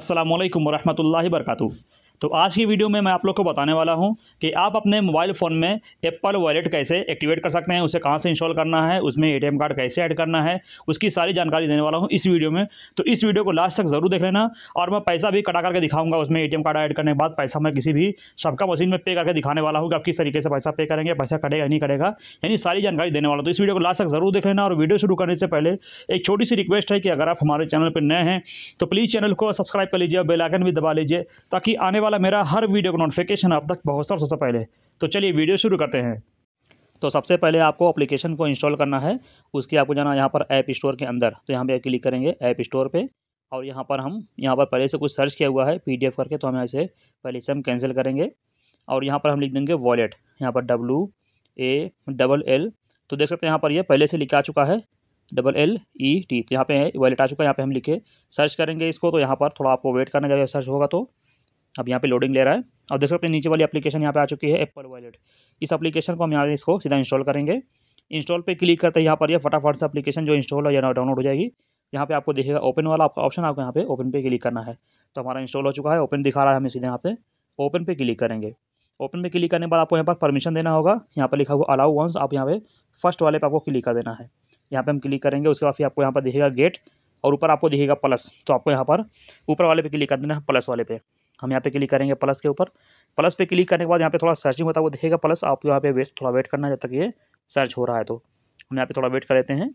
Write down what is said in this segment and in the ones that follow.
আসসালামু আলাইকুম রহমতুল্লাহি বরকাতু तो आज की वीडियो में मैं आप लोग को बताने वाला हूं कि आप अपने मोबाइल फ़ोन में एप्पल वॉलेट कैसे एक्टिवेट कर सकते हैं उसे कहां से इंस्टॉल करना है उसमें एटीएम कार्ड कैसे ऐड करना है उसकी सारी जानकारी देने वाला हूं इस वीडियो में तो इस वीडियो को लास्ट तक ज़रूर देख लेना और मैं पैसा भी कटा करके दिखाऊंगा उसमें ए कार्ड ऐड करने के बाद पैसा मैं किसी भी सबका मशीन में पे करके दिखाने वाला हूँ कि आप किस तरीके से पैसा पे करेंगे पैसा कटेगा नहीं कटेगा यानी सारी जानकारी देने वाला तो इस वीडियो को लास्ट तक ज़रूर देख लेना और वीडियो शुरू करने से पहले एक छोटी सी रिक्वेस्ट है कि अगर आप हमारे चैनल पर नए हैं तो प्लीज़ चैनल को सब्सक्राइब कर लीजिए और बेलाइकन भी दबा लीजिए ताकि आने वाला मेरा हर वीडियो का नोटिफिकेशन आप तक बहुत पहुँचता सबसे पहले तो चलिए वीडियो शुरू करते हैं तो सबसे पहले आपको अप्लीकेशन को इंस्टॉल करना है उसके आपको जाना यहाँ पर ऐप स्टोर के अंदर तो यहाँ पर क्लिक करेंगे ऐप स्टोर पर और यहाँ पर हम यहाँ पर पहले से कुछ सर्च किया हुआ है पी करके तो हम इसे पहले से हम कैंसिल करेंगे और यहाँ पर हम लिख देंगे वॉलेट यहाँ पर डब्लू ए डबल एल तो देख सकते हैं यहाँ पर ये यह पहले से लिखा चुका है डबल एल ई टी तो यहाँ पे वॉलेट आ चुका है यहाँ पे हम लिखे सर्च करेंगे इसको तो यहाँ पर थोड़ा आपको वेट करना जब सर्च होगा तो अब यहाँ पे लोडिंग ले रहा है अब देख सकते हैं नीचे वाली एप्लीकेशन यहाँ पे आ चुकी है एप्पल वॉलेट इस एप्लीकेशन को हम यहाँ इसको सीधा इंस्टॉल करेंगे इंस्टॉल पे क्लिक करते हैं यहाँ पर ये फटाफट से एप्लीकेशन जो इंस्टॉल हो या डाउनलोड हो जाएगी यहाँ पे आपको देखेगा ओपन वाला आपका ऑप्शन आपको यहाँ पे ओपन पे क्लिक करना है तो हमारा इंस्टॉल हो चुका है ओपन दिखा रहा है हमें सीधे यहाँ पे ओपन पे क्लिक करेंगे ओपन पे क्लिक करने के बाद आपको यहाँ पर परमिशन देना होगा यहाँ पर लिखा हुआ अलाउ वंस आप यहाँ पे फर्स्ट वाले पे आपको क्लिक कर देना है यहाँ पे हम क्लिक करेंगे उसके बाद फिर आपको यहाँ पर दिखेगा गेट और ऊपर आपको दिखेगा प्लस तो आपको यहाँ पर ऊपर वाले पे क्लिक कर देना है प्लस वाले पे हम यहाँ पे क्लिक करेंगे प्लस के ऊपर प्लस पे क्लिक करने के बाद यहाँ पे थोड़ा सर्चिंग होता है वो दिखेगा प्लस आप यहाँ पे वेट थोड़ा वेट करना जब तक ये सर्च हो रहा है तो हम यहाँ पे थोड़ा वेट कर लेते हैं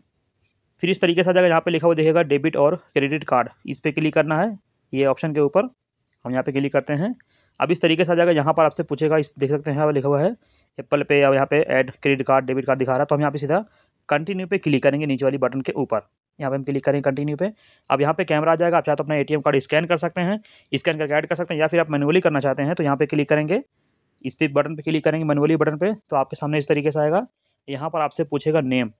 फिर इस तरीके से अगर यहाँ पे लिखा हुआ देखेगा डेबिट और क्रेडिट कार्ड इस पर क्लिक करना है ये ऑप्शन के ऊपर हम यहाँ पर क्लिक करते हैं अब इस तरीके से आ जाएगा यहाँ पर आपसे पूछेगा इस देख सकते हैं लिखा हुआ है एप्पल पे और यहाँ पे add credit card debit card दिखा रहा है तो हम यहाँ पर सीधा कंटिन्यू पे क्लिक करेंगे नीचे वाली बटन के ऊपर यहाँ पे हम क्लिक करेंगे कंटिन्यू पे अब यहाँ पे कैमरा आ जाएगा आप चाहे तो अपना एटीएम कार्ड स्कैन कर सकते हैं स्कैन करके ऐड कर सकते हैं या फिर आप मैनुअली करना चाहते हैं तो यहाँ पे क्लिक करेंगे इस पर बटन पे क्लिक करेंगे मैनुअली बटन पे तो आपके सामने इस तरीके से आएगा यहाँ पर आपसे पूछेगा नेम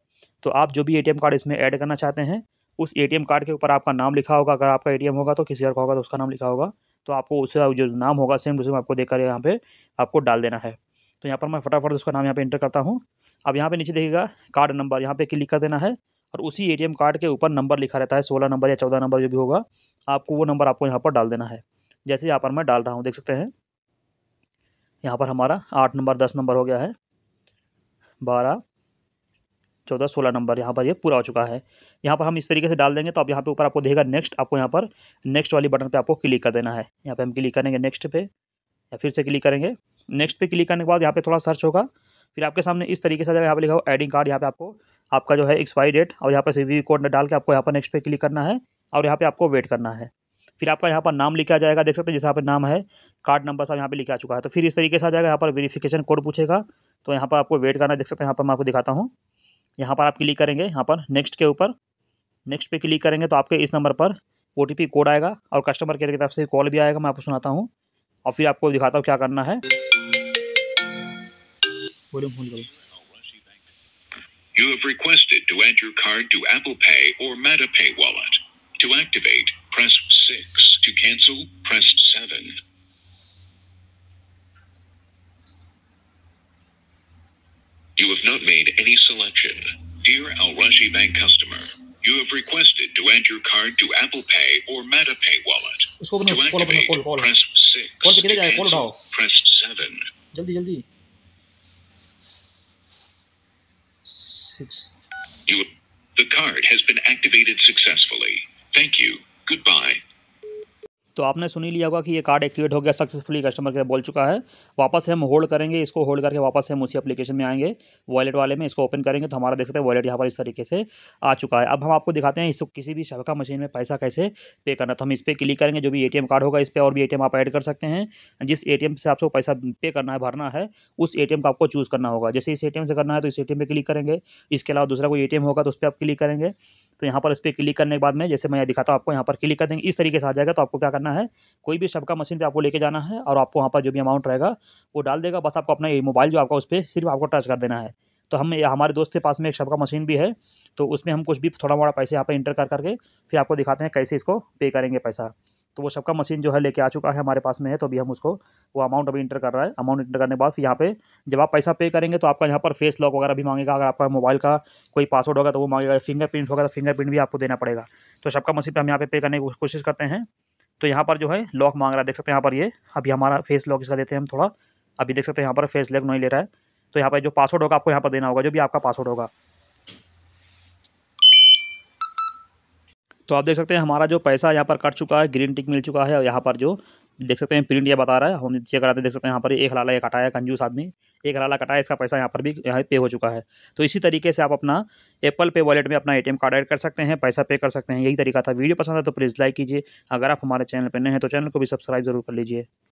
तो आप जो भी ए कार्ड इसमें ऐड करना चाहते हैं उस ए कार्ड के ऊपर आपका नाम लिखा होगा अगर आपका ए होगा तो किसी और का होगा तो उसका नाम लिखा होगा तो आपको उसका जो नाम होगा सेम टू सेम आपको कर यहाँ पर आपको डाल देना है तो यहाँ पर मैं फटाफट उसका नाम यहाँ पे इंटर करता हूँ अब यहाँ पे नीचे देखिएगा कार्ड नंबर यहाँ पे क्लिक कर देना है और उसी ए कार्ड के ऊपर नंबर लिखा रहता है सोलह नंबर या चौदह नंबर जो भी होगा आपको वो नंबर आपको यहाँ पर डाल देना है जैसे यहाँ पर मैं डाल रहा हूँ देख सकते हैं यहाँ पर हमारा आठ नंबर दस नंबर हो गया है बारह चौदह सोलह नंबर यहाँ पर ये यह पूरा हो चुका है यहाँ पर हम इस तरीके से डाल देंगे तो आप यहाँ पे ऊपर आपको देखेगा नेक्स्ट आपको यहाँ पर नेक्स्ट वाली बटन पे आपको क्लिक कर देना है यहाँ पे हम क्लिक करेंगे नेक्स्ट पे या फिर से क्लिक करेंगे नेक्स्ट पे क्लिक करने के बाद यहाँ पर थोड़ा सर्च होगा फिर आपके सामने इस तरीके से यहाँ पर लिखा हो एडिंग कार्ड यहाँ पे आपको आपका जो है एक्सपायरी डेट और यहाँ पर सी कोड में डाल के आपको यहाँ पर नेक्स्ट पे क्लिक करना है और यहाँ पर आपको वेट करना है फिर आपका यहाँ पर नाम लिखा जाएगा देख सकते हैं जैसे यहाँ पर नाम है कार्ड नंबर सब यहाँ पे लिखा चुका है तो फिर इस तरीके से आ जाएगा यहाँ पर वेरिफिकेशन कोड पूछेगा तो यहाँ पर आपको वेट करना देख सकते हैं यहाँ पर मैं आपको दिखाता हूँ यहाँ पर आप क्लिक करेंगे यहाँ पर नेक्स्ट के ऊपर नेक्स्ट पे क्लिक करेंगे तो आपके इस नंबर पर ओ कोड आएगा और कस्टमर केयर की तरफ से कॉल भी आएगा मैं आपको सुनाता हूँ और फिर आपको दिखाता हूँ क्या करना है You have requested to add your card to Apple Pay or Meta Pay wallet. To activate, press 6. To cancel, press 7. You have not made any selection. Dear Al Rashi Bank customer, you have requested to add your card to Apple Pay or Meta Pay wallet. To activate, press 6. To cancel, press 7. जल्दी जल्दी six. You, the card has been activated successfully. Thank you. Goodbye. तो आपने सुनी लिया होगा कि ये card activate हो गया सक्सेसफुली कस्टमर के बोल चुका है वापस हम होल्ड करेंगे इसको होल्ड करके वापस हम उसी एप्लीकेशन में आएंगे वॉलेट वाले में इसको ओपन करेंगे तो हमारा देख सकते हैं वॉलेट यहाँ पर इस तरीके से आ चुका है अब हम आपको दिखाते हैं इसको किसी भी शबका मशीन में पैसा कैसे पे करना तो हम इस पर क्लिक करेंगे जो भी ए कार्ड होगा इस पर और भी ए आप ऐड कर सकते हैं जिस ए से आपको पैसा पे करना है भरना है उस ए का आपको चूज़ करना होगा जैसे इस ए से करना है तो इस ए पे क्लिक करेंगे इसके अलावा दूसरा कोई ए होगा तो उस पर आप क्लिक करेंगे तो यहाँ पर इस पर क्लिक करने के बाद में जैसे मैं दिखाता हूँ आपको यहाँ पर क्लिक कर देंगे इस तरीके से आ जाएगा तो आपको क्या करना है करना है कोई भी सबका मशीन पे आपको लेके जाना है और आपको वहाँ पर जो भी अमाउंट रहेगा वो डाल देगा बस आपको अपना ये मोबाइल जो आपका उस पर सिर्फ आपको टच कर देना है तो हम हमारे दोस्त के पास में एक सबका मशीन भी है तो उसमें हम कुछ भी थोड़ा मोड़ा पैसे यहाँ पर इंटर कर करके फिर आपको दिखाते हैं कैसे इसको पे करेंगे पैसा तो वो सबका मशीन जो है लेके आ चुका है हमारे पास में है तो अभी हम उसको वो अमाउंट अभी इंटर कर रहा है अमाउंट इंटर करने के बाद फिर यहाँ पे जब आप पैसा पे करेंगे तो आपका यहाँ पर फेस लॉक वगैरह भी मांगेगा अगर आपका मोबाइल का कोई पासवर्ड होगा तो वो मांगेगा फिंगरप्रिंट होगा तो फिंगरप्रिंट भी आपको देना पड़ेगा तो सबका मशीन पर हम यहाँ पे पे करने की कोशिश करते हैं तो यहाँ पर जो है लॉक मांग रहा है देख सकते हैं यहाँ पर ये अभी हमारा फेस लॉक इसका देते हैं हम थोड़ा अभी देख सकते हैं यहाँ पर फेस लॉक नहीं ले रहा है तो यहाँ पर जो पासवर्ड होगा आपको यहाँ पर देना होगा जो भी आपका पासवर्ड होगा तो आप देख सकते हैं हमारा जो पैसा यहाँ पर कट चुका है ग्रीन टिक मिल चुका है और यहाँ पर जो देख सकते हैं प्रिंट ये बता रहा है हम चेक कराते देख सकते हैं यहाँ पर एक लाला एक हटाया कंजूस आदमी एक लाला कटाया इसका पैसा यहाँ पर भी यहाँ पे हो चुका है तो इसी तरीके से आप अपना एप्पल पे वॉलेट में अपना एटीएम कार्ड ऐड कर सकते हैं पैसा पे कर सकते हैं यही तरीका था वीडियो पसंद है तो प्लीज़ लाइक कीजिए अगर आप हमारे चैनल पर नए हैं तो चैनल को भी सब्सक्राइब जरूर कर लीजिए